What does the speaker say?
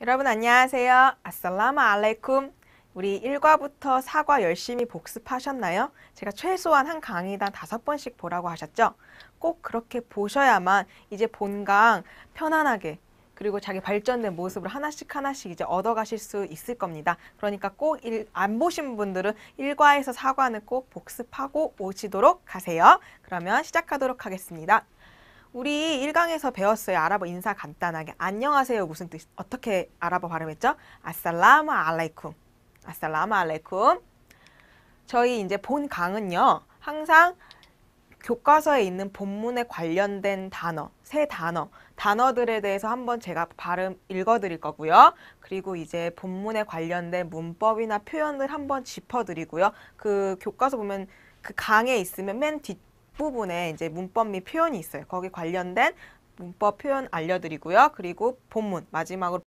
여러분 안녕하세요. 아살라마 알레쿰. 우리 1과부터 4과 열심히 복습하셨나요? 제가 최소한 한 강의당 다섯 번씩 보라고 하셨죠? 꼭 그렇게 보셔야만 이제 본강 편안하게 그리고 자기 발전된 모습을 하나씩 하나씩 이제 얻어가실 수 있을 겁니다. 그러니까 꼭 안 보신 분들은 1과에서 4과는 꼭 복습하고 오시도록 하세요. 그러면 시작하도록 하겠습니다. 우리 일강에서 배웠어요. 아랍어 인사 간단하게. 안녕하세요. 무슨 뜻? 어떻게 아랍어 발음했죠? 아살라마 알라이쿰. 아살라마 알라이쿰. 저희 이제 본 강은요. 항상 교과서에 있는 본문에 관련된 단어, 새 단어, 단어들에 대해서 한번 제가 발음 읽어 드릴 거고요. 그리고 이제 본문에 관련된 문법이나 표현을 한번 짚어 드리고요. 그 교과서 보면 그 강에 있으면 맨뒷 앞부분에 이제 문법 및 표현이 있어요. 거기 관련된 문법 표현 알려드리고요. 그리고 본문 마지막으로